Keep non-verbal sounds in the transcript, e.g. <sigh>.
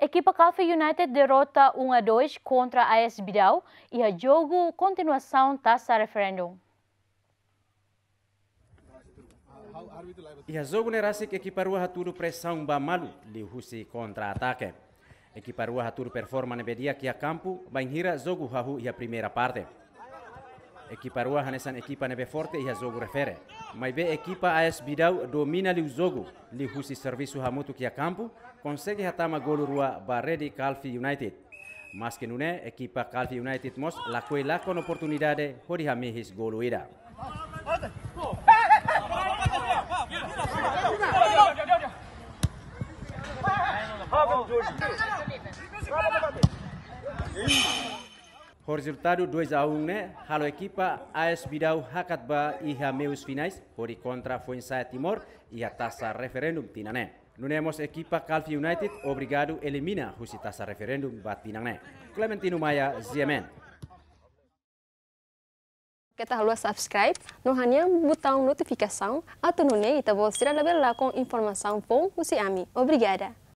Equipa Calfa United derrota 1 a 2 contra a AS Bidal e a jogo continuação taça referendum. E a jogo nerase que equipa rua haturu pressão ba malu liu husi contra ataque. Equipa rua haturu performa nebedia que a campo, bainhira jogo hahu e a primeira parte. Equipa rua hanesan equipa nebe forte iha zogu refere mai be equipa AS Bidau domina liu zogo li husi serviço hamutu kia campo consegue hatama golo rua barredi Calfi United mas que nune equipa Calfi United mos lakoi lakon oportunidade hori hamihis golo ida Thank <laughs> O resultado 2 a 1, né? a né? a equipa AS Bidau Hakatba e Rameus finais, por contra foi Saia Timor e a taça referendum tinané. Nunemos equipa Calvi United, obrigado elimina a taça referendum batinané. Clementino Maia, Ziemen. Kita tá haluas subscribe, no hanya tá botão notificação, atau nunei kita bolsira label lá com informação o husi ami. Obrigada.